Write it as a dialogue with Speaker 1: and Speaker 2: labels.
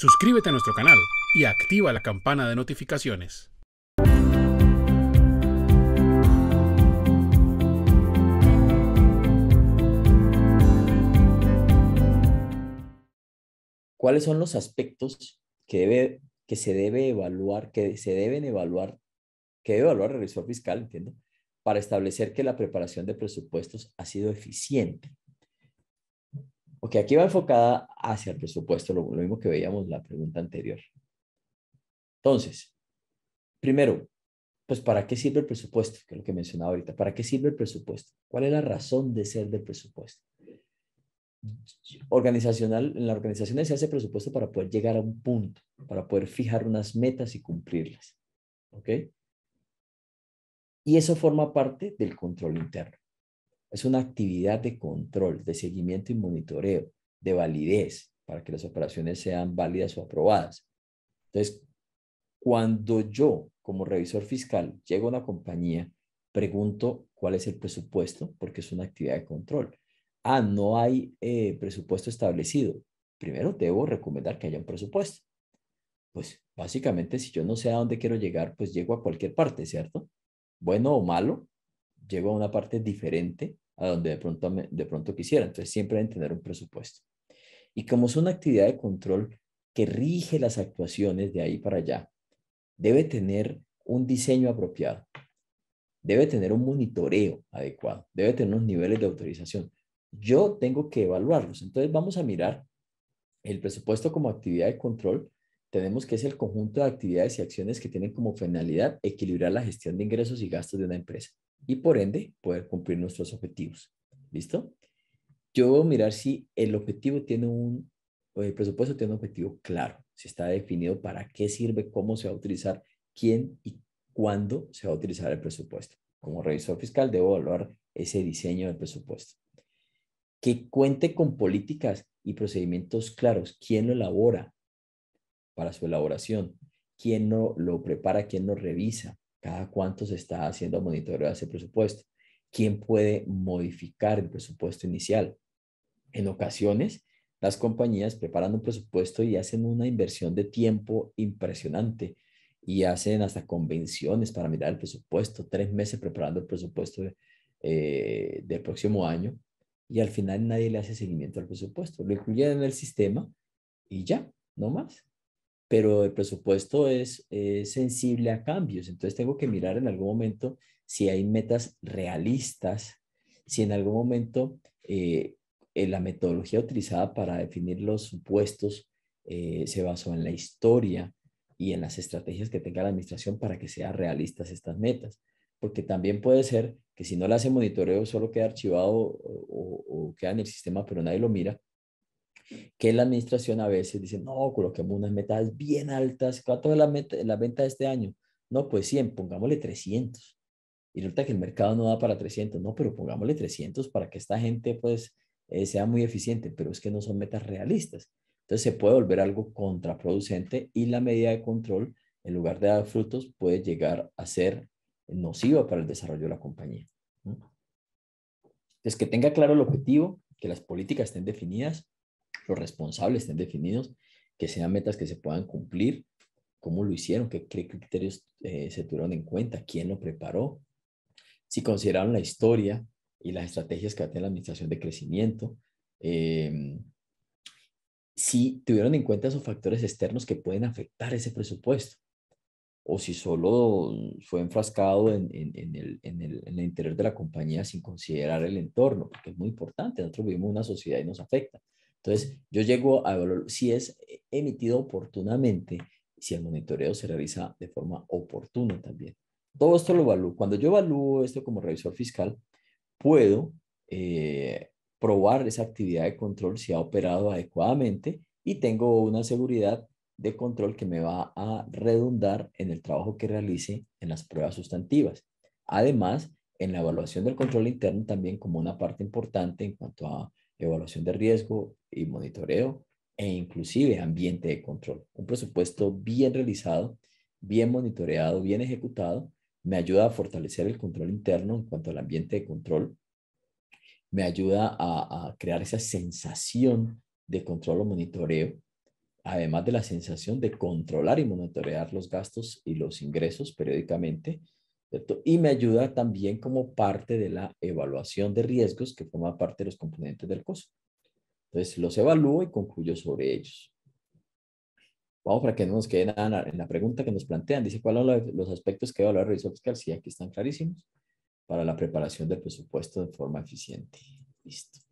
Speaker 1: Suscríbete a nuestro canal y activa la campana de notificaciones. ¿Cuáles son los aspectos que, debe, se debe evaluar, que se deben evaluar, que debe evaluar el revisor fiscal, entiendo, para establecer que la preparación de presupuestos ha sido eficiente? Ok, aquí va enfocada hacia el presupuesto, lo, mismo que veíamos en la pregunta anterior. Entonces, primero, pues ¿para qué sirve el presupuesto? Que es lo que mencionaba ahorita. ¿Para qué sirve el presupuesto? ¿Cuál es la razón de ser del presupuesto? Organizacional, en la organización se hace presupuesto para poder llegar a un punto, para poder fijar unas metas y cumplirlas. ¿Ok? Y eso forma parte del control interno. Es una actividad de control, de seguimiento y monitoreo, de validez, para que las operaciones sean válidas o aprobadas. Entonces, cuando yo, como revisor fiscal, llego a una compañía, pregunto cuál es el presupuesto, porque es una actividad de control. Ah, no hay eh, presupuesto establecido. Primero debo recomendar que haya un presupuesto. Pues básicamente, si yo no sé a dónde quiero llegar, pues llego a cualquier parte, ¿cierto? Bueno o malo, llego a una parte diferente a donde de pronto, de pronto quisiera. Entonces siempre deben tener un presupuesto. Y como es una actividad de control que rige las actuaciones de ahí para allá, debe tener un diseño apropiado, debe tener un monitoreo adecuado, debe tener unos niveles de autorización. Yo tengo que evaluarlos. Entonces vamos a mirar el presupuesto como actividad de control. Tenemos que es el conjunto de actividades y acciones que tienen como finalidad equilibrar la gestión de ingresos y gastos de una empresa y por ende poder cumplir nuestros objetivos. ¿Listo? Yo debo mirar si el objetivo tiene un, el presupuesto tiene un objetivo claro, si está definido para qué sirve, cómo se va a utilizar, quién y cuándo se va a utilizar el presupuesto. Como revisor fiscal debo evaluar ese diseño del presupuesto. Que cuente con políticas y procedimientos claros. ¿Quién lo elabora para su elaboración? ¿Quién lo prepara? ¿Quién lo revisa? cada cuánto se está haciendo monitoreo de ese presupuesto, quién puede modificar el presupuesto inicial. En ocasiones, las compañías preparan un presupuesto y hacen una inversión de tiempo impresionante y hacen hasta convenciones para mirar el presupuesto, tres meses preparando el presupuesto eh, del próximo año y al final nadie le hace seguimiento al presupuesto, lo incluyen en el sistema y ya, no más pero el presupuesto es, sensible a cambios, entonces tengo que mirar en algún momento si hay metas realistas, si en algún momento eh, eh, la metodología utilizada para definir los supuestos eh, se basó en la historia y en las estrategias que tenga la administración para que sean realistas estas metas, porque también puede ser que si no la hace monitoreo solo queda archivado o queda en el sistema pero nadie lo mira, que la administración a veces dice, no, coloquemos unas metas bien altas, ¿cuánto es la, la venta de este año? No, pues 100, pongámosle 300. Y resulta que el mercado no da para 300, no, pero pongámosle 300 para que esta gente pues eh, sea muy eficiente, pero es que no son metas realistas. Entonces se puede volver algo contraproducente y la medida de control, en lugar de dar frutos, puede llegar a ser nociva para el desarrollo de la compañía. Es que tenga claro el objetivo, que las políticas estén definidas, los responsables estén definidos, que sean metas que se puedan cumplir, cómo lo hicieron, qué, criterios eh, se tuvieron en cuenta, quién lo preparó, si consideraron la historia y las estrategias que va la administración de crecimiento, em, si tuvieron en cuenta esos factores externos que pueden afectar ese presupuesto, o si solo fue enfrascado en, el, en el interior de la compañía sin considerar el entorno, porque es muy importante, nosotros vivimos en una sociedad y nos afecta. Entonces, yo llego a evaluar si es emitido oportunamente, si el monitoreo se realiza de forma oportuna también. Todo esto lo evalúo. Cuando yo evalúo esto como revisor fiscal, puedo eh, probar esa actividad de control si ha operado adecuadamente y tengo una seguridad de control que me va a redundar en el trabajo que realice en las pruebas sustantivas. Además, en la evaluación del control interno también como una parte importante en cuanto a evaluación de riesgo y monitoreo e inclusive ambiente de control. Un presupuesto bien realizado, bien monitoreado, bien ejecutado, me ayuda a fortalecer el control interno en cuanto al ambiente de control, me ayuda a, crear esa sensación de control o monitoreo, además de la sensación de controlar y monitorear los gastos y los ingresos periódicamente, y me ayuda también como parte de la evaluación de riesgos que forma parte de los componentes del costo. Entonces los evalúo y concluyo sobre ellos. Vamos para que no nos queden en la pregunta que nos plantean. Dice, ¿cuáles son los aspectos que evaluar el revisor fiscal? Sí, aquí están clarísimos para la preparación del presupuesto de forma eficiente. Listo.